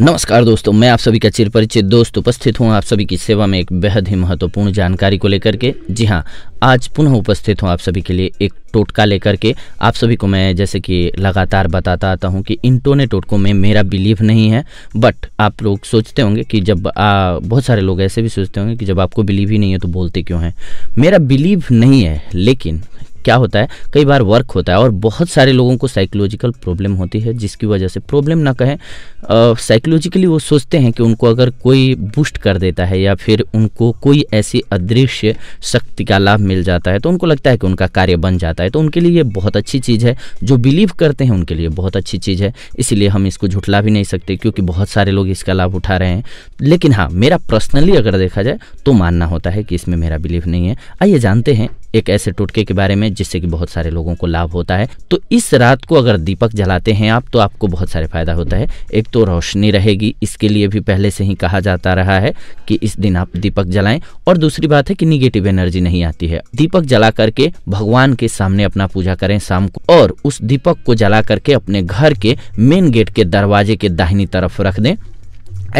नमस्कार दोस्तों मैं आप सभी का चिर परिचित दोस्त उपस्थित हूँ आप सभी की सेवा में एक बेहद ही महत्वपूर्ण जानकारी को लेकर के जी हाँ आज पुनः उपस्थित हूँ आप सभी के लिए एक टोटका लेकर के आप सभी को मैं जैसे कि लगातार बताता आता हूँ कि इन टोने टोटकों में मेरा बिलीव नहीं है बट आप लोग सोचते होंगे कि जब आ, बहुत सारे लोग ऐसे भी सोचते होंगे कि जब आपको बिलीव ही नहीं है तो बोलते क्यों हैं मेरा बिलीव नहीं है लेकिन क्या होता है कई बार वर्क होता है और बहुत सारे लोगों को साइकोलॉजिकल प्रॉब्लम होती है जिसकी वजह से प्रॉब्लम ना कहें साइकोलॉजिकली वो सोचते हैं कि उनको अगर कोई बूस्ट कर देता है या फिर उनको कोई ऐसी अदृश्य शक्ति का लाभ मिल जाता है तो उनको लगता है कि उनका कार्य बन जाता है तो उनके लिए ये बहुत अच्छी चीज़ है जो बिलीव करते हैं उनके लिए बहुत अच्छी चीज़ है इसीलिए हम इसको झुठला भी नहीं सकते क्योंकि बहुत सारे लोग इसका लाभ उठा रहे हैं लेकिन हाँ मेरा पर्सनली अगर देखा जाए तो मानना होता है कि इसमें मेरा बिलीव नहीं है आइए जानते हैं एक ऐसे टोटके के बारे में जिससे कि बहुत सारे लोगों को लाभ होता है तो इस रात को अगर दीपक जलाते हैं आप तो आपको बहुत सारे फ़ायदा होता है एक तो रोशनी रहेगी इसके लिए भी पहले से ही कहा जाता रहा है कि इस दिन आप दीपक जलाएं और दूसरी बात है कि निगेटिव एनर्जी नहीं आती है दीपक जला करके भगवान के सामने अपना पूजा करें शाम को और उस दीपक को जला करके अपने घर के मेन गेट के दरवाजे के दाहिनी तरफ रख दें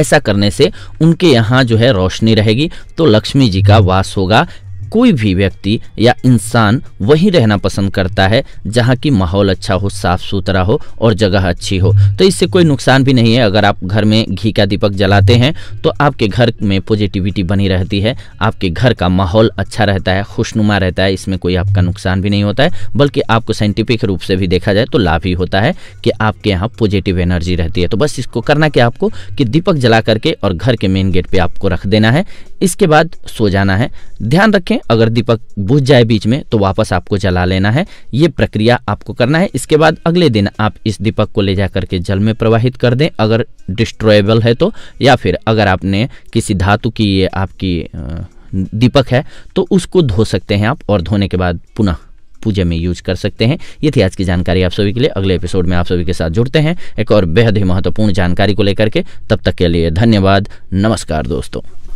ऐसा करने से उनके यहाँ जो है रोशनी रहेगी तो लक्ष्मी जी का वास होगा कोई भी व्यक्ति या इंसान वहीं रहना पसंद करता है जहाँ की माहौल अच्छा हो साफ सुथरा हो और जगह अच्छी हो तो इससे कोई नुकसान भी नहीं है अगर आप घर में घी का दीपक जलाते हैं तो आपके घर में पॉजिटिविटी बनी रहती है आपके घर का माहौल अच्छा रहता है खुशनुमा रहता है इसमें कोई आपका नुकसान भी नहीं होता है बल्कि आपको साइंटिफिक रूप से भी देखा जाए तो लाभ ही होता है कि आपके यहाँ पॉजिटिव एनर्जी रहती है तो बस इसको करना क्या आपको कि दीपक जला करके और घर के मेन गेट पर आपको रख देना है इसके बाद सो जाना है ध्यान रखें में अगर दीपक बुझ जाए बीच में तो वापस आपको जला लेना है ये प्रक्रिया आपको करना है इसके बाद अगले दिन आप इस दीपक को ले जा करके जल में प्रवाहित कर दें अगर डिस्ट्रॉयबल है तो या फिर अगर आपने किसी धातु की ये आपकी दीपक है तो उसको धो सकते हैं आप और धोने के बाद पुनः पूजा में यूज कर सकते हैं ये थी आज की जानकारी आप सभी के लिए अगले एपिसोड में आप सभी के साथ जुड़ते हैं एक और बेहद ही महत्वपूर्ण जानकारी को लेकर के तब तक के लिए धन्यवाद नमस्कार दोस्तों